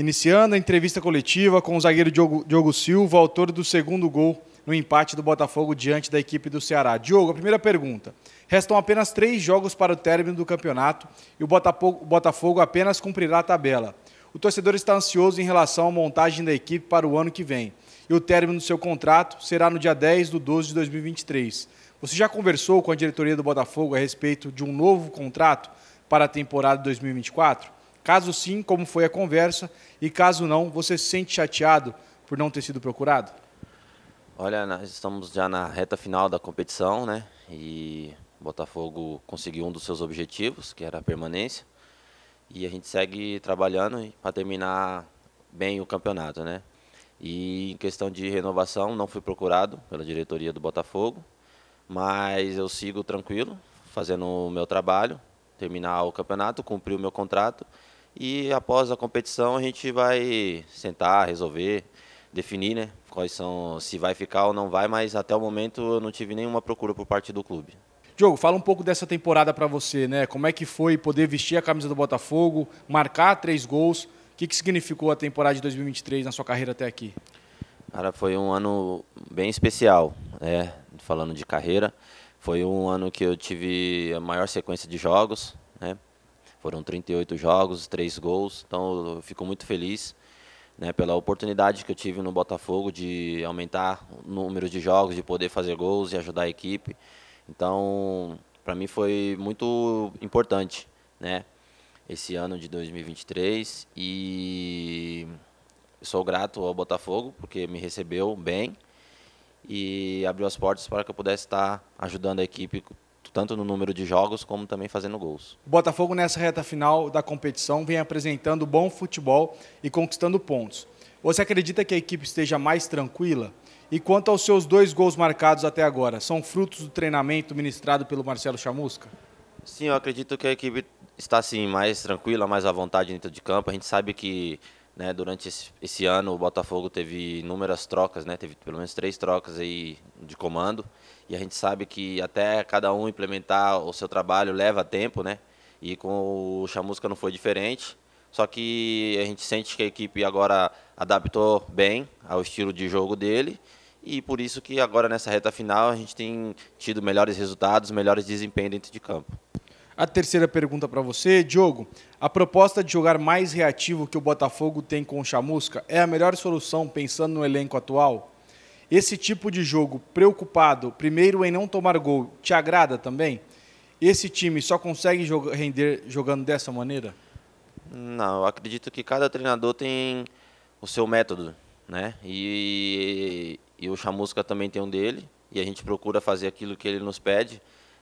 iniciando a entrevista coletiva com o zagueiro Diogo, Diogo Silva, autor do segundo gol no empate do Botafogo diante da equipe do Ceará. Diogo, a primeira pergunta. Restam apenas três jogos para o término do campeonato e o Botafogo, o Botafogo apenas cumprirá a tabela. O torcedor está ansioso em relação à montagem da equipe para o ano que vem. E o término do seu contrato será no dia 10 de 12 de 2023. Você já conversou com a diretoria do Botafogo a respeito de um novo contrato para a temporada 2024? Caso sim, como foi a conversa? E caso não, você se sente chateado por não ter sido procurado? Olha, nós estamos já na reta final da competição, né? E Botafogo conseguiu um dos seus objetivos, que era a permanência. E a gente segue trabalhando para terminar bem o campeonato, né? E em questão de renovação, não fui procurado pela diretoria do Botafogo, mas eu sigo tranquilo, fazendo o meu trabalho, terminar o campeonato, cumprir o meu contrato e após a competição a gente vai sentar, resolver, definir, né? Quais são, se vai ficar ou não vai, mas até o momento eu não tive nenhuma procura por parte do clube. Diogo, fala um pouco dessa temporada para você, né? Como é que foi poder vestir a camisa do Botafogo, marcar três gols? O que, que significou a temporada de 2023 na sua carreira até aqui? Cara, foi um ano bem especial, né? Falando de carreira, foi um ano que eu tive a maior sequência de jogos, né? Foram 38 jogos, 3 gols, então eu fico muito feliz né, pela oportunidade que eu tive no Botafogo de aumentar o número de jogos, de poder fazer gols e ajudar a equipe. Então, para mim foi muito importante, né? Esse ano de 2023 e sou grato ao Botafogo porque me recebeu bem e abriu as portas para que eu pudesse estar ajudando a equipe tanto no número de jogos como também fazendo gols. O Botafogo nessa reta final da competição vem apresentando bom futebol e conquistando pontos. Você acredita que a equipe esteja mais tranquila? E quanto aos seus dois gols marcados até agora, são frutos do treinamento ministrado pelo Marcelo Chamusca? Sim, eu acredito que a equipe está assim mais tranquila, mais à vontade dentro de campo. A gente sabe que né, durante esse, esse, ano o Botafogo teve inúmeras trocas, né, teve pelo menos três trocas aí de comando. E a gente sabe que até cada um implementar o seu trabalho leva tempo, né? E com o Chamusca não foi diferente. Só que a gente sente que a equipe agora adaptou bem ao estilo de jogo dele. E por isso que agora nessa reta final a gente tem tido melhores resultados, melhores desempenhos dentro de campo. A terceira pergunta para você, Diogo. A proposta de jogar mais reativo que o Botafogo tem com o Chamusca é a melhor solução pensando no elenco atual? Esse tipo de jogo preocupado, primeiro em não tomar gol, te agrada também? Esse time só consegue render jogando dessa maneira? Não, eu acredito que cada treinador tem o seu método, né? E, e o Chamusca também tem um dele, e a gente procura fazer aquilo que ele nos pede.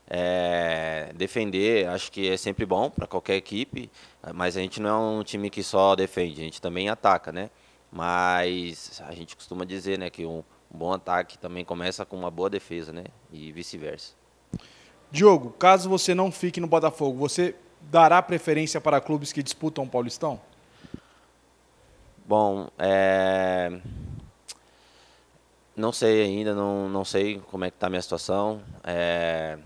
É, defender, acho que é sempre bom para qualquer equipe, mas a gente não é um time que só defende, a gente também ataca, né? Mas a gente costuma dizer, né, que um bom ataque também começa com uma boa defesa, né? E vice-versa. Diogo, caso você não fique no Botafogo, você dará preferência para clubes que disputam o Paulistão? Bom, é... não sei ainda, não, não sei como é que está a minha situação. É...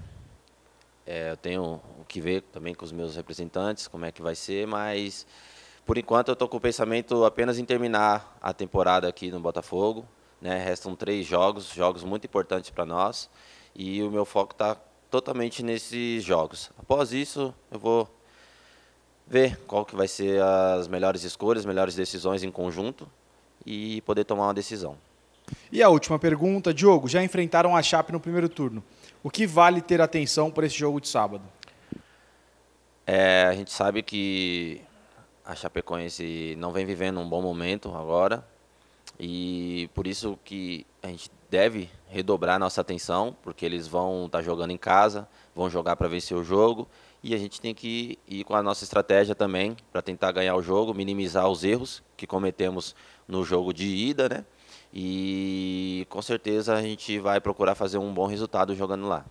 É, eu tenho o que ver também com os meus representantes, como é que vai ser, mas por enquanto eu estou com o pensamento apenas em terminar a temporada aqui no Botafogo. Né? Restam três jogos, jogos muito importantes para nós, e o meu foco está totalmente nesses jogos. Após isso, eu vou ver qual que vai ser as melhores escolhas, melhores decisões em conjunto e poder tomar uma decisão. E a última pergunta, Diogo, já enfrentaram a Chape no primeiro turno. O que vale ter atenção para esse jogo de sábado? É, a gente sabe que a Chapecoense não vem vivendo um bom momento agora e por isso que a gente deve redobrar nossa atenção, porque eles vão estar tá jogando em casa, vão jogar para vencer o jogo e a gente tem que ir com a nossa estratégia também para tentar ganhar o jogo, minimizar os erros que cometemos no jogo de ida, né? E com certeza a gente vai procurar fazer um bom resultado jogando lá.